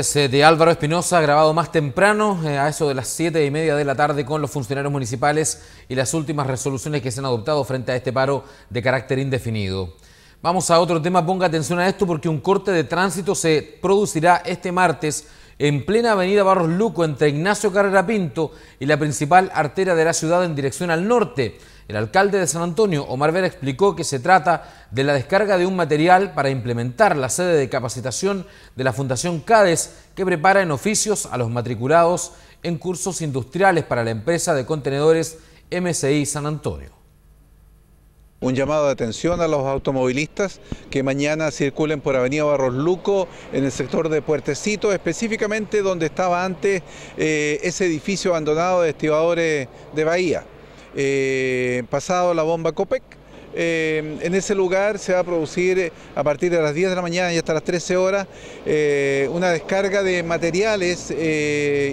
Eh, de Álvaro Espinosa, grabado más temprano, eh, a eso de las siete y media de la tarde, con los funcionarios municipales y las últimas resoluciones que se han adoptado frente a este paro de carácter indefinido. Vamos a otro tema, ponga atención a esto porque un corte de tránsito se producirá este martes en plena avenida Barros Luco entre Ignacio Carrera Pinto y la principal artera de la ciudad en dirección al norte. El alcalde de San Antonio, Omar Vera, explicó que se trata de la descarga de un material para implementar la sede de capacitación de la Fundación CADES, que prepara en oficios a los matriculados en cursos industriales para la empresa de contenedores MCI San Antonio un llamado de atención a los automovilistas que mañana circulen por Avenida Barros Luco en el sector de Puertecito, específicamente donde estaba antes eh, ese edificio abandonado de estibadores de Bahía, eh, pasado la bomba COPEC. Eh, en ese lugar se va a producir a partir de las 10 de la mañana y hasta las 13 horas una descarga de materiales,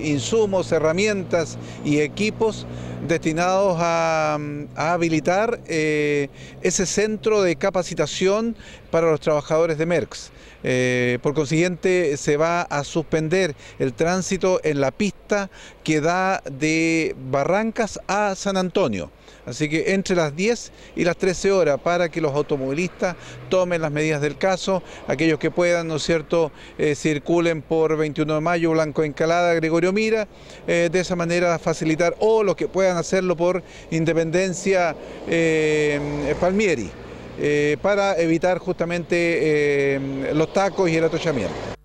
insumos, herramientas y equipos destinados a, habilitar eh, ese centro de capacitación para los trabajadores de Merx. Eh, por consiguiente, se va a suspender el tránsito en la pista que da de Barrancas a San Antonio. Así que entre las 10 y las 13 horas para que los automovilistas tomen las medidas del caso, aquellos que puedan, ¿no es cierto?, eh, circulen por 21 de mayo, Blanco Encalada, Gregorio Mira, de esa manera facilitar, o los que puedan hacerlo por Independencia eh, Palmieri, eh, para evitar justamente eh, los tacos y el atochamiento.